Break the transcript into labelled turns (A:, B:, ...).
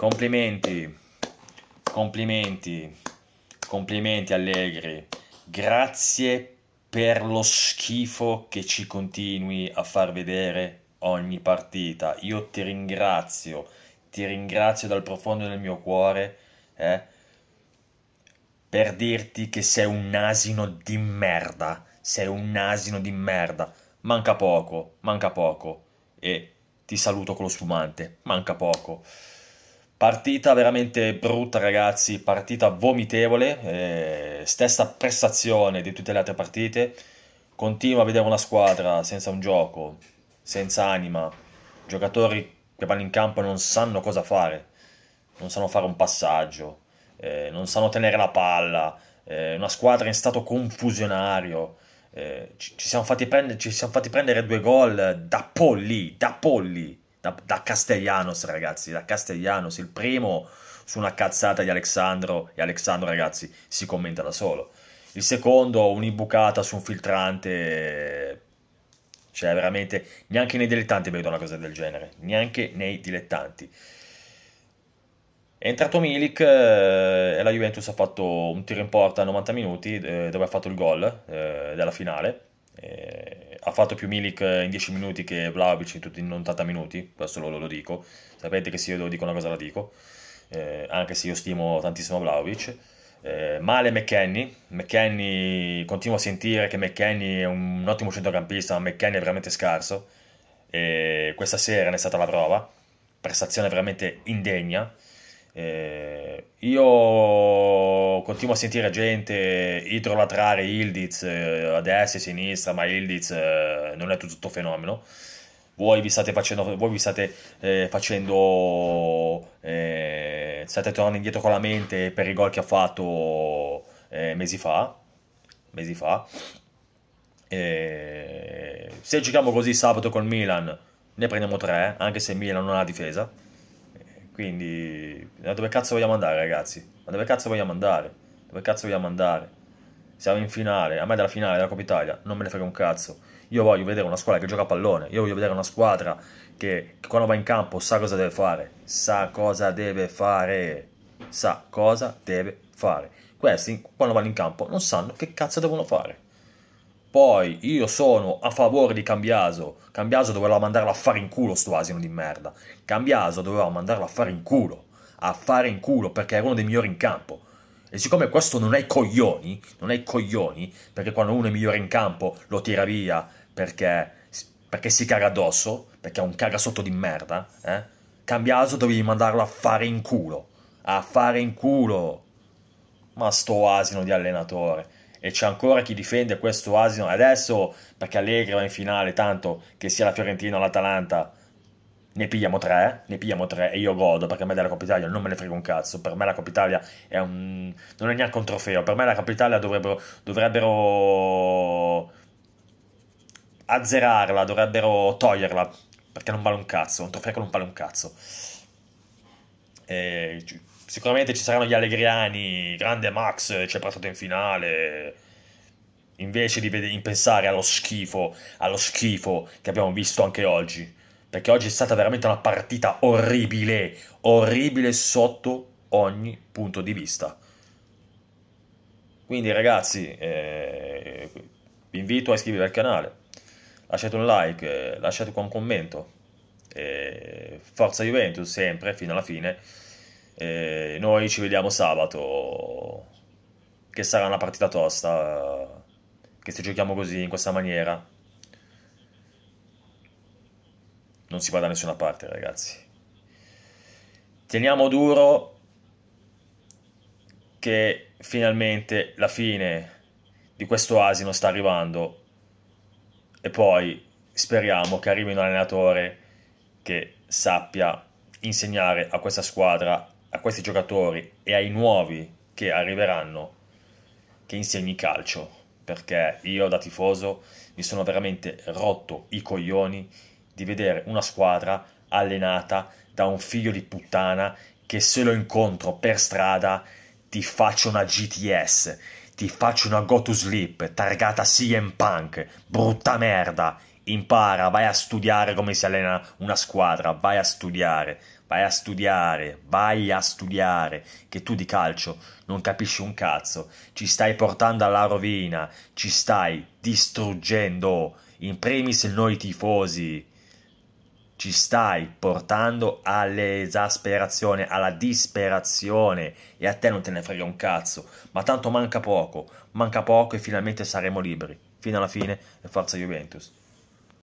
A: Complimenti, complimenti, complimenti Allegri. Grazie per lo schifo che ci continui a far vedere ogni partita. Io ti ringrazio, ti ringrazio dal profondo del mio cuore eh, per dirti che sei un asino di merda, sei un asino di merda. Manca poco, manca poco e ti saluto con lo spumante. manca poco. Partita veramente brutta ragazzi, partita vomitevole, eh, stessa prestazione di tutte le altre partite, continuo a vedere una squadra senza un gioco, senza anima, giocatori che vanno in campo e non sanno cosa fare, non sanno fare un passaggio, eh, non sanno tenere la palla, eh, una squadra in stato confusionario, eh, ci, ci, siamo fatti prendere, ci siamo fatti prendere due gol da polli, da polli da, da Castellanos, ragazzi, da Castellanos, il primo su una cazzata di Alexandro, e Alexandro, ragazzi, si commenta da solo. Il secondo, un'imbucata su un filtrante, cioè veramente, neanche nei dilettanti vedo una cosa del genere, neanche nei dilettanti. È entrato Milik eh, e la Juventus ha fatto un tiro in porta a 90 minuti eh, dove ha fatto il gol eh, della finale eh, ha fatto più Milik in 10 minuti che Vlaovic in, in 80 minuti, questo lo, lo, dico. Sapete che se io dico una cosa la dico, eh, anche se io stimo tantissimo Vlaovic. Eh, male McKenny, McKenny continuo a sentire che McKenny è un, un ottimo centrocampista, ma McKenny è veramente scarso. E questa sera ne è stata la prova, prestazione veramente indegna. Eh, io continuo a sentire gente idrolatrare Ildiz eh, a destra e a sinistra, ma Ildiz eh, non è tutto fenomeno. Voi vi state facendo, voi vi state, eh, facendo eh, state tornando indietro con la mente per i gol che ha fatto eh, mesi fa. Mesi fa. se giochiamo così sabato col Milan, ne prendiamo tre, anche se Milan non ha difesa quindi, da dove cazzo vogliamo andare, ragazzi? Ma dove cazzo vogliamo andare? Dove cazzo vogliamo andare? Siamo in finale, a me della finale della Coppa Italia non me ne frega un cazzo. Io voglio vedere una squadra che gioca a pallone, io voglio vedere una squadra che, che quando va in campo sa cosa deve fare, sa cosa deve fare, sa cosa deve fare. Questi, quando vanno in campo, non sanno che cazzo devono fare. Poi io sono a favore di Cambiaso. Cambiaso doveva mandarlo a fare in culo sto asino di merda. Cambiaso doveva mandarlo a fare in culo. A fare in culo perché era uno dei migliori in campo. E siccome questo non è coglioni, non è coglioni, perché quando uno è migliore in campo lo tira via perché, perché si caga addosso, perché è un caga sotto di merda, eh? Cambiaso dovevi mandarlo a fare in culo. A fare in culo. Ma sto asino di allenatore e c'è ancora chi difende questo asino adesso perché Allegri va in finale, tanto che sia la Fiorentina o l'Atalanta ne pigliamo tre, ne pigliamo tre e io godo perché a me della Coppa Italia non me ne frega un cazzo, per me la Coppa Italia è un, non è neanche un trofeo, per me la Coppa Italia dovrebbero, dovrebbero azzerarla, dovrebbero toglierla perché non vale un cazzo, un trofeo che non vale un cazzo. E sicuramente ci saranno gli allegriani, grande Max eh, ci ha portato in finale, invece di pensare allo schifo, allo schifo che abbiamo visto anche oggi, perché oggi è stata veramente una partita orribile, orribile sotto ogni punto di vista. Quindi ragazzi, eh, vi invito a iscrivervi al canale, lasciate un like, eh, lasciate un commento, eh, forza Juventus sempre fino alla fine. E noi ci vediamo sabato, che sarà una partita tosta, che se giochiamo così, in questa maniera, non si va da nessuna parte, ragazzi. Teniamo duro che finalmente la fine di questo asino sta arrivando e poi speriamo che arrivi un allenatore che sappia insegnare a questa squadra a questi giocatori e ai nuovi che arriveranno che insegni calcio, perché io da tifoso mi sono veramente rotto i coglioni di vedere una squadra allenata da un figlio di puttana che se lo incontro per strada ti faccio una GTS, ti faccio una Go to Sleep, targata CM Punk, brutta merda, impara, vai a studiare come si allena una squadra, vai a studiare, vai a studiare, vai a studiare, che tu di calcio non capisci un cazzo, ci stai portando alla rovina, ci stai distruggendo, in primis noi tifosi, ci stai portando all'esasperazione, alla disperazione e a te non te ne frega un cazzo, ma tanto manca poco, manca poco e finalmente saremo liberi, fino alla fine forza Juventus.